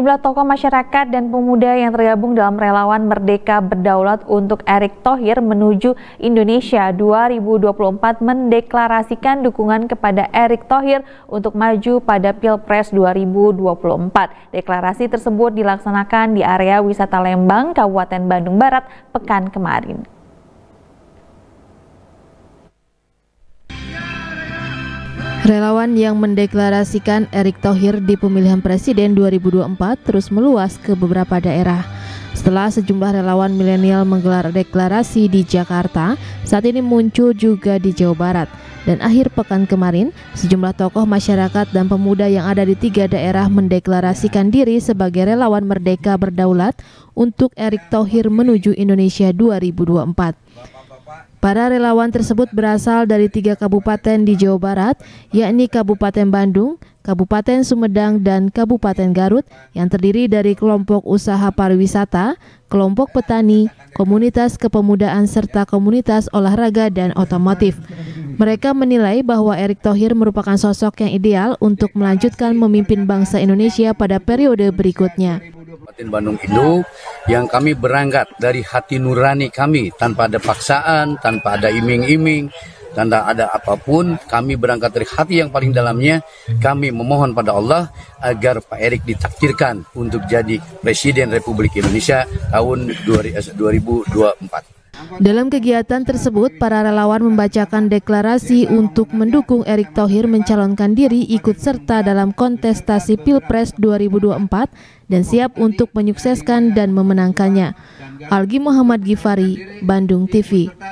Jumlah tokoh masyarakat dan pemuda yang tergabung dalam relawan Merdeka Berdaulat untuk Erick Thohir menuju Indonesia 2024 mendeklarasikan dukungan kepada Erick Thohir untuk maju pada Pilpres 2024. Deklarasi tersebut dilaksanakan di area wisata Lembang, Kabupaten Bandung Barat pekan kemarin. Relawan yang mendeklarasikan Erick Thohir di pemilihan presiden 2024 terus meluas ke beberapa daerah. Setelah sejumlah relawan milenial menggelar deklarasi di Jakarta, saat ini muncul juga di Jawa Barat. Dan akhir pekan kemarin, sejumlah tokoh masyarakat dan pemuda yang ada di tiga daerah mendeklarasikan diri sebagai relawan merdeka berdaulat untuk Erick Thohir menuju Indonesia 2024. Para relawan tersebut berasal dari tiga kabupaten di Jawa Barat, yakni Kabupaten Bandung, Kabupaten Sumedang dan Kabupaten Garut yang terdiri dari kelompok usaha pariwisata, kelompok petani, komunitas kepemudaan serta komunitas olahraga dan otomotif. Mereka menilai bahwa Erick Thohir merupakan sosok yang ideal untuk melanjutkan memimpin bangsa Indonesia pada periode berikutnya. Kabupaten Bandung Induk yang kami berangkat dari hati nurani kami tanpa ada paksaan, tanpa ada iming-iming, tanda ada apapun, kami berangkat dari hati yang paling dalamnya, kami memohon pada Allah agar Pak Erik ditakdirkan untuk jadi Presiden Republik Indonesia tahun 2024. Eh, dalam kegiatan tersebut, para relawan membacakan deklarasi untuk mendukung Erick Thohir mencalonkan diri ikut serta dalam kontestasi Pilpres 2024 dan siap untuk menyukseskan dan memenangkannya. Algi Muhammad Gifari, Bandung TV.